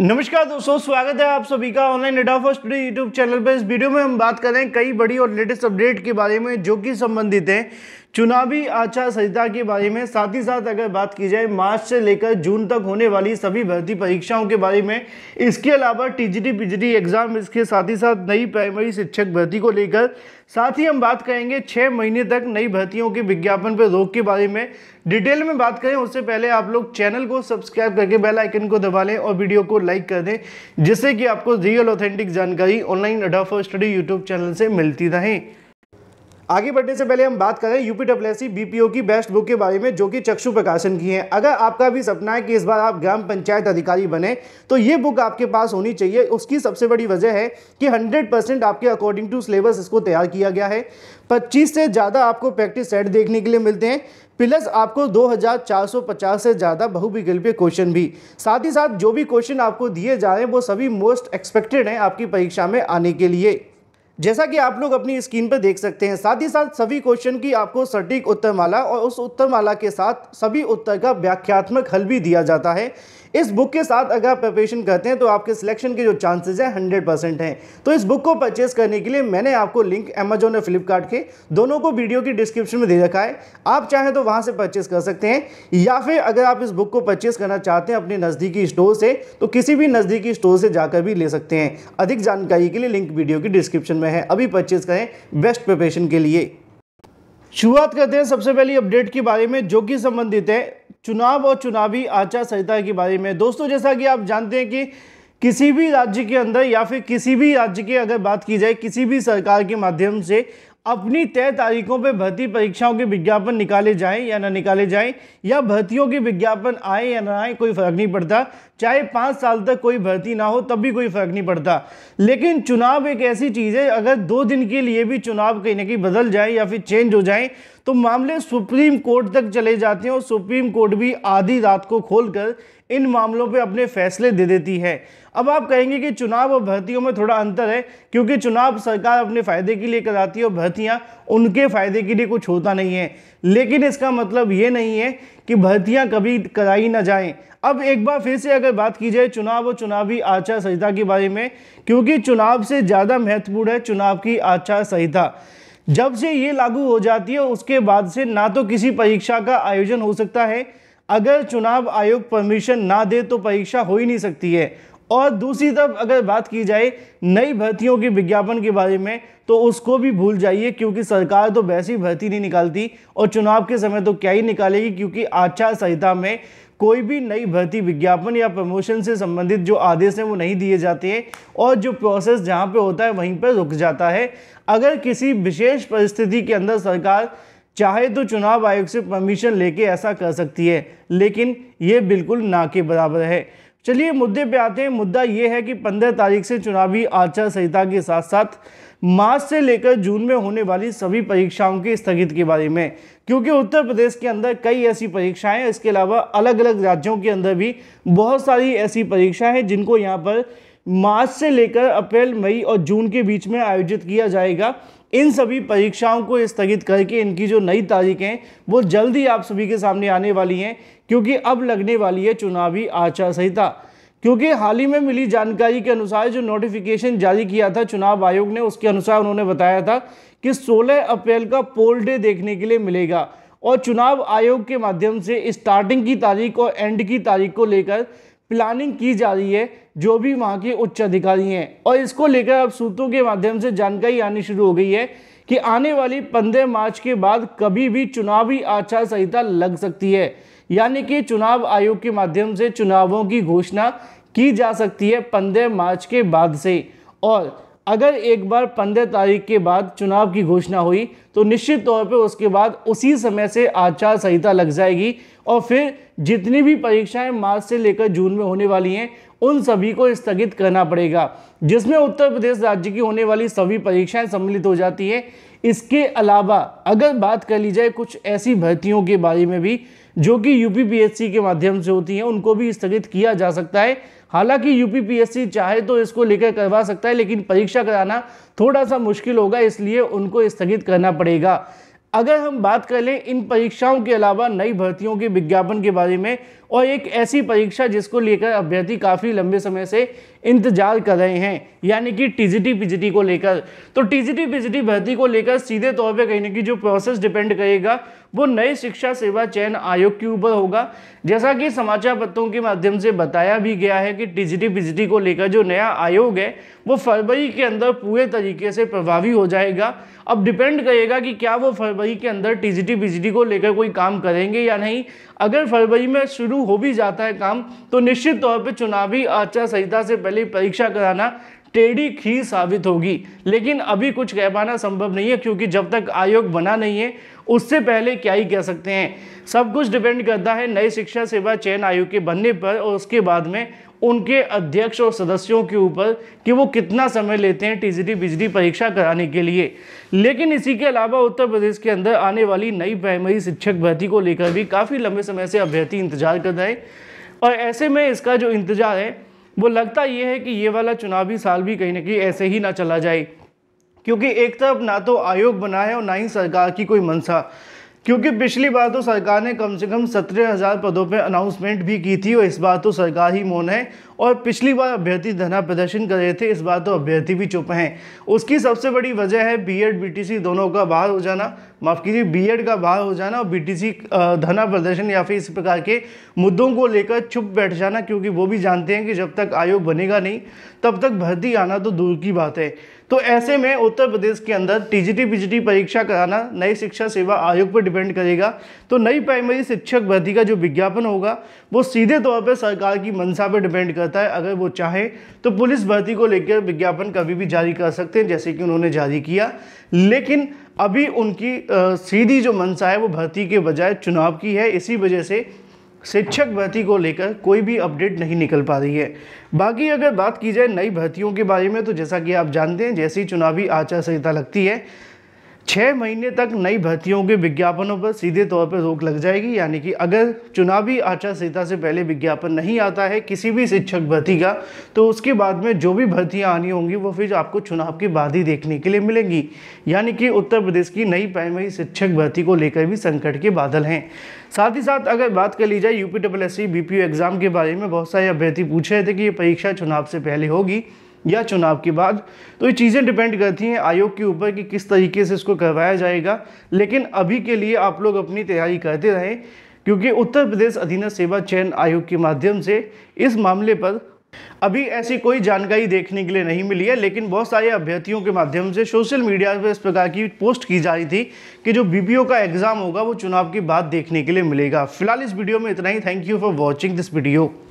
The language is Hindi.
नमस्कार दोस्तों स्वागत है आप सभी का online data first today YouTube channel पर इस वीडियो में हम बात करें कई बड़ी और लेटेस्ट अपडेट के बारे में जो कि संबंधित हैं चुनावी आचार संहिता के बारे में साथ ही साथ अगर बात की जाए मार्च से लेकर जून तक होने वाली सभी भर्ती परीक्षाओं के बारे में इसके अलावा टीजीटी पीजीटी एग्जाम इसके साथ ही साथ नई प्राइमरी शिक्षक भर्ती को लेकर साथ ही हम बात करेंगे छः महीने तक नई भर्तियों के विज्ञापन पर रोक के बारे में डिटेल में बात करें उससे पहले आप लोग चैनल को सब्सक्राइब करके बेल आइकन को दबा लें और वीडियो को लाइक कर दें जिससे कि आपको रियल ऑथेंटिक जानकारी ऑनलाइन अडाफर स्टडी यूट्यूब चैनल से मिलती रहें आगे बढ़ने से पहले हम बात करें यूपी डब्ल्यूसी बीपीओ की बेस्ट बुक के बारे में जो कि चक्षु प्रकाशन की है अगर आपका भी सपना है कि इस बार आप ग्राम पंचायत अधिकारी बने तो ये बुक आपके पास होनी चाहिए उसकी सबसे बड़ी वजह है कि 100% आपके अकॉर्डिंग टू सिलेबस इसको तैयार किया गया है पच्चीस से ज़्यादा आपको प्रैक्टिस सेट देखने के लिए मिलते हैं प्लस आपको 2450 से ज़्यादा बहुविकल्पीय क्वेश्चन भी साथ ही साथ जो भी क्वेश्चन आपको दिए जा रहे हैं वो सभी मोस्ट एक्सपेक्टेड हैं आपकी परीक्षा में आने के लिए जैसा कि आप लोग अपनी स्क्रीन पर देख सकते हैं साथ ही साथ सभी क्वेश्चन की आपको सटीक उत्तर माला और उस उत्तर माला के साथ सभी उत्तर का व्याख्यात्मक हल भी दिया जाता है इस बुक के साथ अगर आप प्रिपरेशन करते हैं तो आपके सिलेक्शन के जो चांसेस हैं हंड्रेड परसेंट हैं तो इस बुक को परचेस करने के लिए मैंने आपको लिंक अमेजोन और फ्लिपकार्ट के दोनों को वीडियो की डिस्क्रिप्शन में दे रखा है आप चाहें तो वहाँ से परचेस कर सकते हैं या फिर अगर आप इस बुक को परचेस करना चाहते हैं अपने नज़दीकी स्टोर से तो किसी भी नज़दीकी स्टोर से जाकर भी ले सकते हैं अधिक जानकारी के लिए लिंक वीडियो की डिस्क्रिप्शन में समय है अभी परचेज करें बेस्ट प्रिपरेशन के लिए शुरुआत करते हैं सबसे पहली अपडेट के बारे में जो कि संबंधित है चुनाव और चुनावी आचार संहिता के बारे में दोस्तों जैसा कि आप जानते हैं कि किसी भी राज्य के अंदर या फिर किसी भी राज्य के अगर बात की जाए किसी भी सरकार के माध्यम से अपनी तय तारीखों पर भर्ती परीक्षाओं के विज्ञापन निकाले जाएं या ना निकाले जाएं या भर्तियों के विज्ञापन आए या ना आए कोई फर्क नहीं पड़ता चाहे पाँच साल तक कोई भर्ती ना हो तब भी कोई फ़र्क नहीं पड़ता लेकिन चुनाव एक ऐसी चीज़ है अगर दो दिन के लिए भी चुनाव कहीं ना कहीं बदल जाए या फिर चेंज हो जाए तो मामले सुप्रीम कोर्ट तक चले जाते हैं और सुप्रीम कोर्ट भी आधी रात को खोलकर इन मामलों पे अपने फैसले दे देती है अब आप कहेंगे कि चुनाव और भर्तियों में थोड़ा अंतर है क्योंकि चुनाव सरकार अपने फ़ायदे के लिए कराती है और भर्तियाँ उनके फ़ायदे के लिए कुछ होता नहीं है लेकिन इसका मतलब ये नहीं है कि भर्तियां कभी कराई ना जाएं अब एक बार फिर से अगर बात की जाए चुनाव और चुनावी आचार संहिता के बारे में क्योंकि चुनाव से ज़्यादा महत्वपूर्ण है चुनाव की आचार संहिता जब से ये लागू हो जाती है उसके बाद से ना तो किसी परीक्षा का आयोजन हो सकता है अगर चुनाव आयोग परमिशन ना दे तो परीक्षा हो ही नहीं सकती है और दूसरी तरफ अगर बात की जाए नई भर्तियों के विज्ञापन के बारे में तो उसको भी भूल जाइए क्योंकि सरकार तो वैसी भर्ती नहीं निकालती और चुनाव के समय तो क्या ही निकालेगी क्योंकि आचार संहिता में कोई भी नई भर्ती विज्ञापन या प्रमोशन से संबंधित जो आदेश हैं वो नहीं दिए जाते हैं और जो प्रोसेस जहाँ पर होता है वहीं पर रुक जाता है अगर किसी विशेष परिस्थिति के अंदर सरकार चाहे तो चुनाव आयोग से परमिशन लेके ऐसा कर सकती है लेकिन ये बिल्कुल ना के बराबर है चलिए मुद्दे पे आते हैं मुद्दा ये है कि 15 तारीख से चुनावी आचार संहिता के साथ साथ मार्च से लेकर जून में होने वाली सभी परीक्षाओं के स्थगित के बारे में क्योंकि उत्तर प्रदेश के अंदर कई ऐसी परीक्षाएं इसके अलावा अलग अलग राज्यों के अंदर भी बहुत सारी ऐसी परीक्षाएं हैं जिनको यहाँ पर मार्च से लेकर अप्रैल मई और जून के बीच में आयोजित किया जाएगा इन सभी परीक्षाओं को स्थगित करके इनकी जो नई तारीखें वो जल्द ही आप सभी के सामने आने वाली हैं क्योंकि अब लगने वाली है चुनावी आचार संहिता क्योंकि हाल ही में मिली जानकारी के अनुसार जो नोटिफिकेशन जारी किया था चुनाव आयोग ने उसके अनुसार उन्होंने बताया था कि 16 अप्रैल का पोल डे देखने के लिए मिलेगा और चुनाव आयोग के माध्यम से स्टार्टिंग की तारीख और एंड की तारीख को लेकर प्लानिंग की जा रही है जो भी वहाँ के उच्च अधिकारी हैं और इसको लेकर अब सूत्रों के माध्यम से जानकारी आनी शुरू हो गई है कि आने वाली पंद्रह मार्च के बाद कभी भी चुनावी आचार संहिता लग सकती है यानी कि चुनाव आयोग के माध्यम से चुनावों की घोषणा की जा सकती है पंद्रह मार्च के बाद से और अगर एक बार पंद्रह तारीख के बाद चुनाव की घोषणा हुई तो निश्चित तौर पे उसके बाद उसी समय से आचार संहिता लग जाएगी और फिर जितनी भी परीक्षाएं मार्च से लेकर जून में होने वाली हैं उन सभी को स्थगित करना पड़ेगा जिसमें उत्तर प्रदेश राज्य की होने वाली सभी परीक्षाएं सम्मिलित हो जाती हैं इसके अलावा अगर बात कर ली जाए कुछ ऐसी भर्तियों के बारे में भी जो कि यू के माध्यम से होती हैं उनको भी स्थगित किया जा सकता है हालांकि यूपीपीएससी चाहे तो इसको लेकर करवा सकता है लेकिन परीक्षा कराना थोड़ा सा मुश्किल होगा इसलिए उनको स्थगित करना पड़ेगा अगर हम बात कर लें इन परीक्षाओं के अलावा नई भर्तियों के विज्ञापन के बारे में और एक ऐसी परीक्षा जिसको लेकर अभ्यर्थी काफ़ी लंबे समय से इंतजार कर रहे हैं यानी कि टीजीटी पीजीटी को लेकर तो टीजीटी पीजीटी भर्ती को लेकर सीधे तौर पे कहीं ना कहीं जो प्रोसेस डिपेंड करेगा वो नए शिक्षा सेवा चयन आयोग के ऊपर होगा जैसा कि समाचार पत्रों के माध्यम से बताया भी गया है कि टीजीटी पीजीटी को लेकर जो नया आयोग है वो फरवरी के अंदर पूरे तरीके से प्रभावी हो जाएगा अब डिपेंड करेगा कि क्या वो फरवरी के अंदर टी जी को लेकर कोई काम करेंगे या नहीं अगर फरवरी में शुरू शुरू हो भी जाता है काम तो निश्चित तौर पर चुनावी आचार संहिता से पहले परीक्षा कराना टेढ़ी खीर साबित होगी लेकिन अभी कुछ कह पाना संभव नहीं है क्योंकि जब तक आयोग बना नहीं है उससे पहले क्या ही कह सकते हैं सब कुछ डिपेंड करता है नई शिक्षा सेवा चयन आयोग के बनने पर और उसके बाद में उनके अध्यक्ष और सदस्यों के ऊपर कि वो कितना समय लेते हैं टीजीटी बिजली परीक्षा कराने के लिए लेकिन इसी के अलावा उत्तर प्रदेश के अंदर आने वाली नई प्राइमरी शिक्षक भर्ती को लेकर भी काफ़ी लंबे समय से अभ्यर्थी इंतजार कर रहे हैं और ऐसे में इसका जो इंतजार है वो लगता ये है कि ये वाला चुनावी साल भी कहीं ना कहीं ऐसे ही ना चला जाए क्योंकि एक तरफ ना तो आयोग बना है और ना ही सरकार की कोई मंशा क्योंकि पिछली बार तो सरकार ने कम से कम सत्रह हज़ार पदों पे अनाउंसमेंट भी की थी और इस बार तो सरकार ही मौन है और पिछली बार अभ्यर्थी धरना प्रदर्शन कर रहे थे इस बार तो अभ्यर्थी भी चुप हैं उसकी सबसे बड़ी वजह है बीएड बीटीसी दोनों का बाहर हो जाना माफ़ कीजिए बीएड का बाहर हो जाना और बीटीसी धरना प्रदर्शन या फिर इस प्रकार के मुद्दों को लेकर चुप बैठ जाना क्योंकि वो भी जानते हैं कि जब तक आयोग बनेगा नहीं तब तक भर्ती आना तो दूर की बात है तो ऐसे में उत्तर प्रदेश के अंदर टीजीटी पीजीटी परीक्षा कराना नई शिक्षा सेवा आयोग पर डिपेंड करेगा तो नई प्राइमरी शिक्षक भर्ती का जो विज्ञापन होगा वो सीधे तौर पर सरकार की मंशा पर डिपेंड कर रहता है अगर वो चाहे तो पुलिस भर्ती को लेकर विज्ञापन कभी भी जारी कर सकते हैं जैसे कि उन्होंने जारी किया लेकिन अभी उनकी सीधी जो मनसा है वो भर्ती के बजाय चुनाव की है इसी वजह से शिक्षक भर्ती को लेकर कोई भी अपडेट नहीं निकल पा रही है बाकी अगर बात की जाए नई भर्तियों के बारे में तो जैसा कि आप जानते हैं जैसी चुनावी आचार संहिता लगती है छः महीने तक नई भर्तियों के विज्ञापनों पर सीधे तौर पर रोक लग जाएगी यानी कि अगर चुनावी आचार संहिता से पहले विज्ञापन नहीं आता है किसी भी शिक्षक भर्ती का तो उसके बाद में जो भी भर्तियाँ आनी होंगी वो फिर आपको चुनाव के बाद ही देखने के लिए मिलेंगी यानी कि उत्तर प्रदेश की नई प्राइमरी शिक्षक भर्ती को लेकर भी संकट के बादल हैं साथ ही साथ अगर बात कर ली जाए यू पी एस एग्ज़ाम के बारे में बहुत सारे अभ्यर्थी पूछ रहे थे कि ये परीक्षा चुनाव से पहले होगी या चुनाव के बाद तो ये चीज़ें डिपेंड करती हैं आयोग के ऊपर कि किस तरीके से इसको करवाया जाएगा लेकिन अभी के लिए आप लोग अपनी तैयारी करते रहें क्योंकि उत्तर प्रदेश अधीन सेवा चयन आयोग के माध्यम से इस मामले पर अभी ऐसी कोई जानकारी देखने के लिए नहीं मिली है लेकिन बहुत सारे अभ्यर्थियों के माध्यम से सोशल मीडिया पर इस प्रकार की पोस्ट की जा रही थी कि जो बीपीओ का एग्ज़ाम होगा वो चुनाव के बाद देखने के लिए मिलेगा फिलहाल इस वीडियो में इतना ही thank you for watching this video